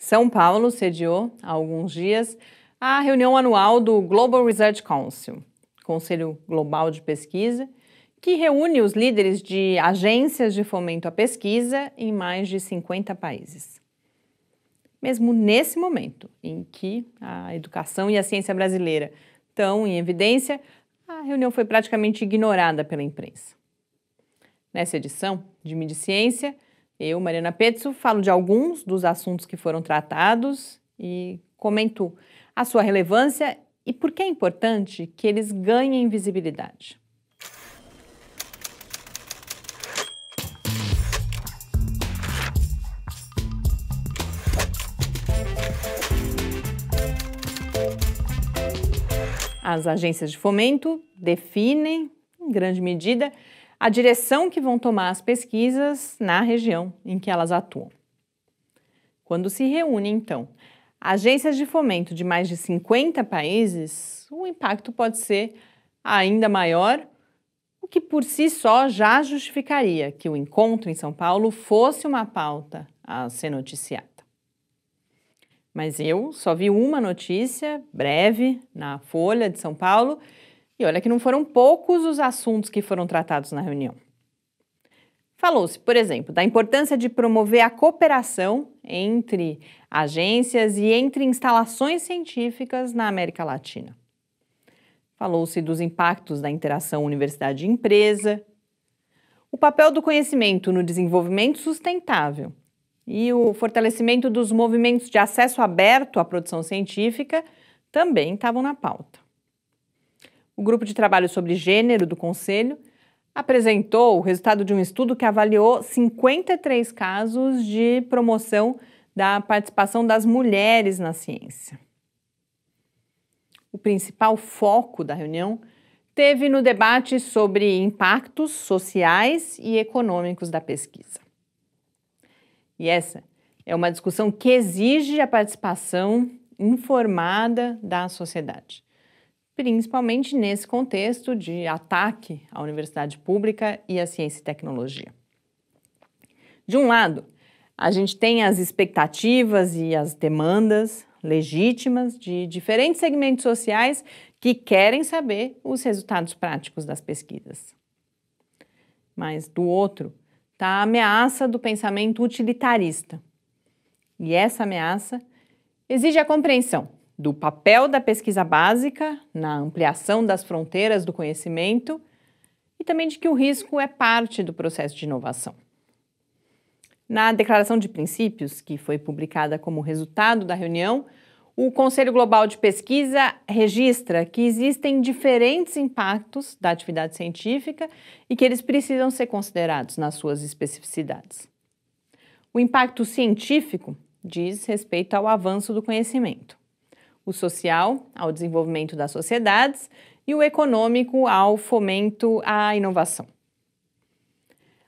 São Paulo sediou, há alguns dias, a reunião anual do Global Research Council, Conselho Global de Pesquisa, que reúne os líderes de agências de fomento à pesquisa em mais de 50 países. Mesmo nesse momento em que a educação e a ciência brasileira estão em evidência, a reunião foi praticamente ignorada pela imprensa. Nessa edição de Medi Ciência, eu, Mariana Petzo, falo de alguns dos assuntos que foram tratados e comento a sua relevância e por que é importante que eles ganhem visibilidade. As agências de fomento definem, em grande medida, a direção que vão tomar as pesquisas na região em que elas atuam. Quando se reúne, então, agências de fomento de mais de 50 países, o impacto pode ser ainda maior, o que por si só já justificaria que o encontro em São Paulo fosse uma pauta a ser noticiada. Mas eu só vi uma notícia breve na Folha de São Paulo e olha que não foram poucos os assuntos que foram tratados na reunião. Falou-se, por exemplo, da importância de promover a cooperação entre agências e entre instalações científicas na América Latina. Falou-se dos impactos da interação universidade-empresa, o papel do conhecimento no desenvolvimento sustentável e o fortalecimento dos movimentos de acesso aberto à produção científica também estavam na pauta o grupo de trabalho sobre gênero do Conselho apresentou o resultado de um estudo que avaliou 53 casos de promoção da participação das mulheres na ciência. O principal foco da reunião teve no debate sobre impactos sociais e econômicos da pesquisa. E essa é uma discussão que exige a participação informada da sociedade principalmente nesse contexto de ataque à universidade pública e à ciência e tecnologia. De um lado, a gente tem as expectativas e as demandas legítimas de diferentes segmentos sociais que querem saber os resultados práticos das pesquisas. Mas, do outro, está a ameaça do pensamento utilitarista. E essa ameaça exige a compreensão do papel da pesquisa básica na ampliação das fronteiras do conhecimento e também de que o risco é parte do processo de inovação. Na Declaração de Princípios, que foi publicada como resultado da reunião, o Conselho Global de Pesquisa registra que existem diferentes impactos da atividade científica e que eles precisam ser considerados nas suas especificidades. O impacto científico diz respeito ao avanço do conhecimento o social ao desenvolvimento das sociedades e o econômico ao fomento à inovação.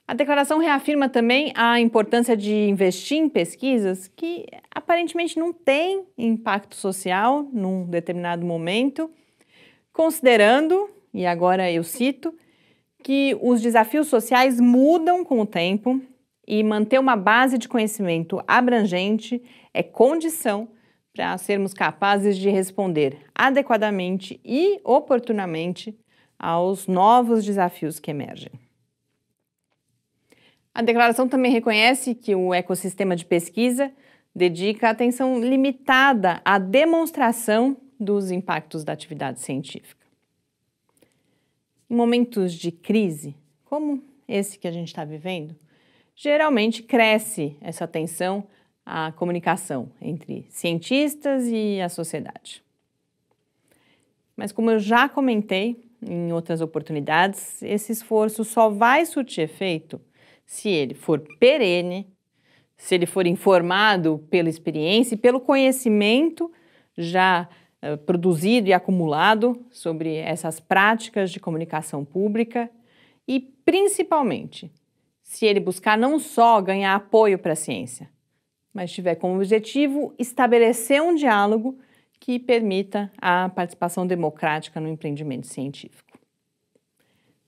A declaração reafirma também a importância de investir em pesquisas que aparentemente não têm impacto social num determinado momento, considerando, e agora eu cito, que os desafios sociais mudam com o tempo e manter uma base de conhecimento abrangente é condição para sermos capazes de responder adequadamente e oportunamente aos novos desafios que emergem. A declaração também reconhece que o ecossistema de pesquisa dedica atenção limitada à demonstração dos impactos da atividade científica. Em momentos de crise, como esse que a gente está vivendo, geralmente cresce essa atenção a comunicação entre cientistas e a sociedade. Mas, como eu já comentei em outras oportunidades, esse esforço só vai surtir efeito se ele for perene, se ele for informado pela experiência e pelo conhecimento já eh, produzido e acumulado sobre essas práticas de comunicação pública e, principalmente, se ele buscar não só ganhar apoio para a ciência, mas tiver como objetivo estabelecer um diálogo que permita a participação democrática no empreendimento científico.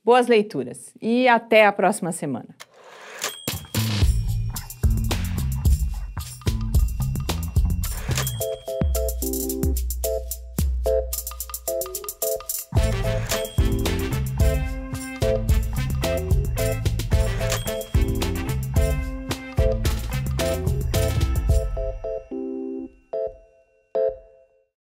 Boas leituras e até a próxima semana!